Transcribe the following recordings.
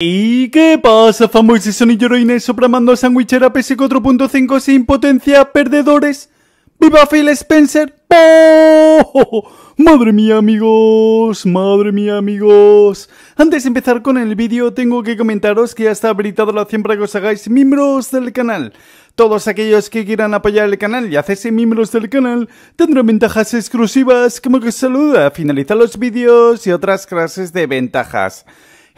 ¿Y qué pasa, fanboys y sonilleroines sobramando a sandwichera PS4.5 sin potencia, perdedores? ¡Viva Phil Spencer! ¡Oh! Madre mía amigos, madre mía amigos. Antes de empezar con el vídeo tengo que comentaros que ya está habilitado la opción para que os hagáis miembros del canal. Todos aquellos que quieran apoyar el canal y hacerse miembros del canal tendrán ventajas exclusivas como que os saluda, finalizar los vídeos y otras clases de ventajas.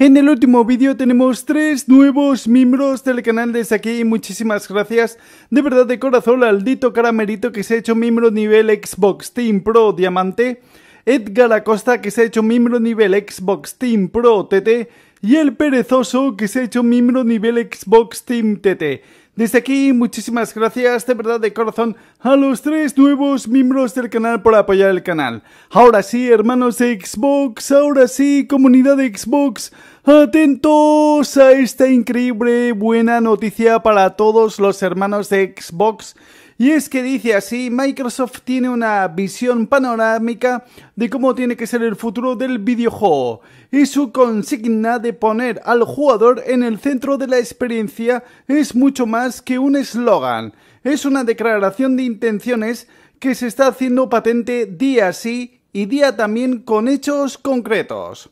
En el último vídeo tenemos tres nuevos miembros del canal desde aquí muchísimas gracias de verdad de corazón al Dito Caramerito que se ha hecho miembro nivel Xbox Team Pro Diamante, Edgar Acosta que se ha hecho miembro nivel Xbox Team Pro TT y el perezoso que se ha hecho miembro nivel Xbox Team TT. Desde aquí, muchísimas gracias de verdad de corazón a los tres nuevos miembros del canal por apoyar el canal. Ahora sí, hermanos Xbox, ahora sí, comunidad de Xbox, Atentos a esta increíble buena noticia para todos los hermanos de Xbox. Y es que dice así, Microsoft tiene una visión panorámica de cómo tiene que ser el futuro del videojuego y su consigna de poner al jugador en el centro de la experiencia es mucho más que un eslogan, es una declaración de intenciones que se está haciendo patente día sí y día también con hechos concretos.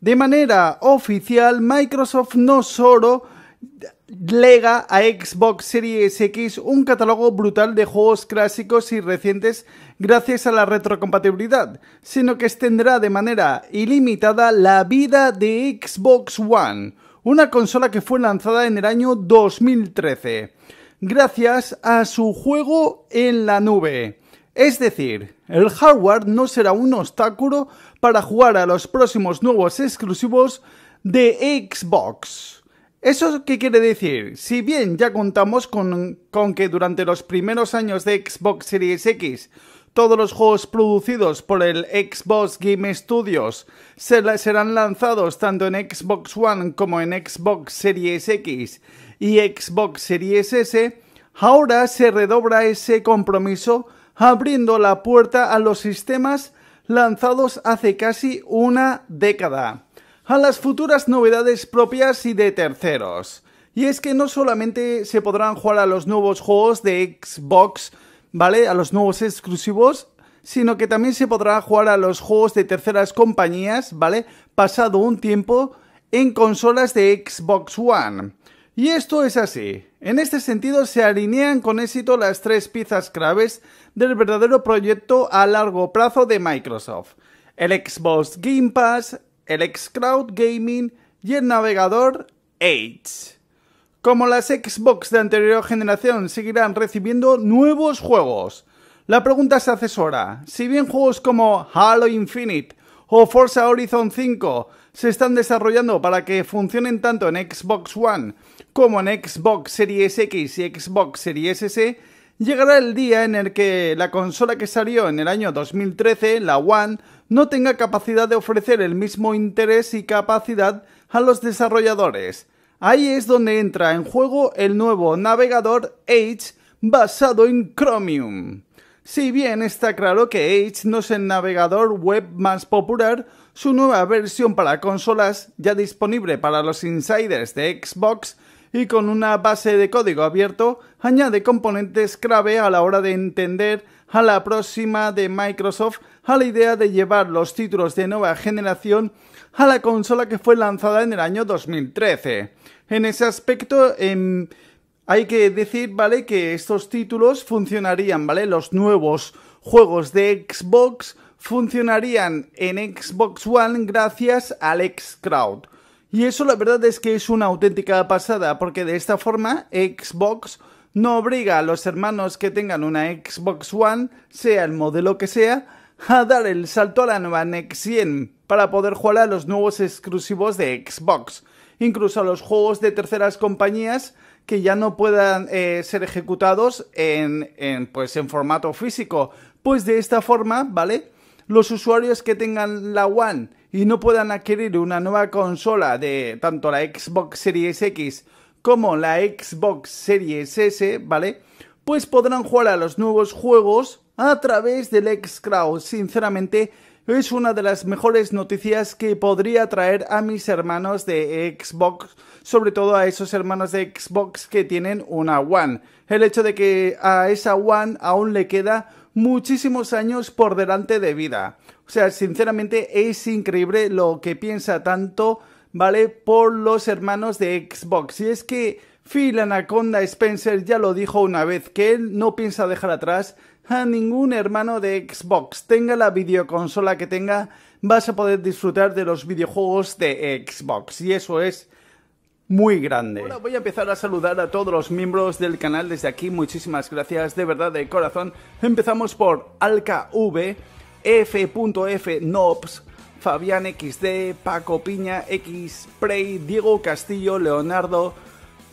De manera oficial, Microsoft no solo lega a Xbox Series X un catálogo brutal de juegos clásicos y recientes gracias a la retrocompatibilidad, sino que extenderá de manera ilimitada la vida de Xbox One, una consola que fue lanzada en el año 2013, gracias a su juego en la nube. Es decir, el hardware no será un obstáculo para jugar a los próximos nuevos exclusivos de Xbox. ¿Eso qué quiere decir? Si bien ya contamos con, que durante los primeros años de Xbox Series X todos los juegos producidos por el Xbox Game Studios serán lanzados tanto en Xbox One como en Xbox Series X y Xbox Series S, ahora se redobra ese compromiso abriendo la puerta a los sistemas lanzados hace casi una década, a las futuras novedades propias y de terceros. Y es que no solamente se podrán jugar a los nuevos juegos de Xbox, ¿vale? A los nuevos exclusivos, sino que también se podrá jugar a los juegos de terceras compañías, ¿vale? Pasado un tiempo en consolas de Xbox One. Y esto es así. En este sentido se alinean con éxito las tres piezas claves del verdadero proyecto a largo plazo de Microsoft. El Xbox Game Pass, el Xcloud Gaming y el navegador Edge. Como las Xbox de anterior generación seguirán recibiendo nuevos juegos, la pregunta se asesora. Si bien juegos como Halo Infinite o Forza Horizon 5 se están desarrollando para que funcionen tanto en Xbox One como en Xbox Series X y Xbox Series S, llegará el día en el que la consola que salió en el año 2013, la One, no tenga capacidad de ofrecer el mismo interés y capacidad a los desarrolladores. Ahí es donde entra en juego el nuevo navegador Edge basado en Chromium. Si bien está claro que Edge no es el navegador web más popular, su nueva versión para consolas, ya disponible para los insiders de Xbox y con una base de código abierto, añade componentes clave a la hora de entender a la próxima de Microsoft a la idea de llevar los títulos de nueva generación a la consola que fue lanzada en el año 2013. En ese aspecto, en... Hay que decir, ¿vale? Que estos títulos funcionarían, ¿vale? Los nuevos juegos de Xbox funcionarían en Xbox One gracias al Xcrowd. Y eso la verdad es que es una auténtica pasada, porque de esta forma Xbox no obliga a los hermanos que tengan una Xbox One, sea el modelo que sea, a dar el salto a la nueva Next Gen para poder jugar a los nuevos exclusivos de Xbox, incluso a los juegos de terceras compañías que ya no puedan eh, ser ejecutados en, pues, en formato físico. Pues de esta forma, ¿vale? Los usuarios que tengan la One y no puedan adquirir una nueva consola de tanto la Xbox Series X como la Xbox Series S, ¿vale? Pues podrán jugar a los nuevos juegos a través del Xcloud. Sinceramente, es una de las mejores noticias que podría traer a mis hermanos de Xbox, sobre todo a esos hermanos de Xbox que tienen una One. El hecho de que a esa One aún le queda muchísimos años por delante de vida. O sea, sinceramente es increíble lo que piensa tanto, ¿vale? Por los hermanos de Xbox. Y es que Phil Anaconda Spencer ya lo dijo una vez, que él no piensa dejar atrás a ningún hermano de Xbox. Tenga la videoconsola que tenga, vas a poder disfrutar de los videojuegos de Xbox. Y eso es muy grande. voy a empezar a saludar a todos los miembros del canal desde aquí. Muchísimas gracias, de verdad, de corazón. Empezamos por AlcaV, F.FNobs, Fabián XD, Paco Piña, X Prey, Diego Castillo, Leonardo.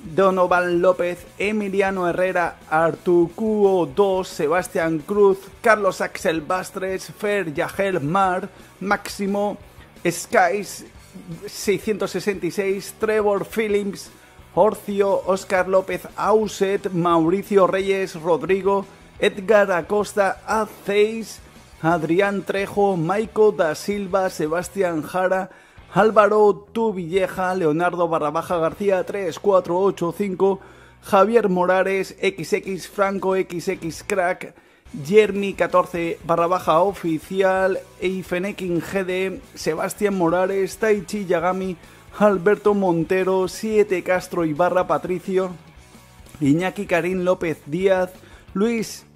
Donovan López, Emiliano Herrera, Artucuo 2, Sebastián Cruz, Carlos Axel Bastres, Fer Yajer Mar, Máximo, Skies 666, Trevor Phillips, Orcio, Oscar López, Auset, Mauricio Reyes, Rodrigo, Edgar Acosta, a Adrián Trejo, Maico da Silva, Sebastián Jara, Álvaro Tuvilleja, Leonardo Barrabaja García 3485, Javier Morares, XX Franco, XX Crack, Jeremy 14 Barrabaja Oficial, Eifenekin GD, Sebastián Morales Taichi Yagami, Alberto Montero, 7 Castro Ibarra Patricio, Iñaki Karim López Díaz, Luis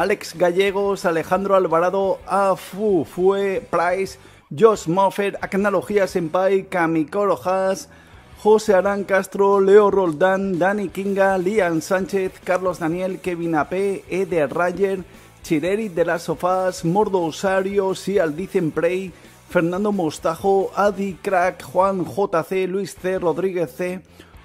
Alex Gallegos, Alejandro Alvarado, Afu, Fue, Price, Josh Moffer, Acnalogía Senpai, Kamikoro rojas José Arán Castro, Leo Roldán, Dani Kinga, Lian Sánchez, Carlos Daniel, Kevin Ape, Eder Rayer, Chireri de las Sofás, Mordo Osario, Sial Prey, Fernando Mostajo, Adi Crack, Juan JC, Luis C, Rodríguez C,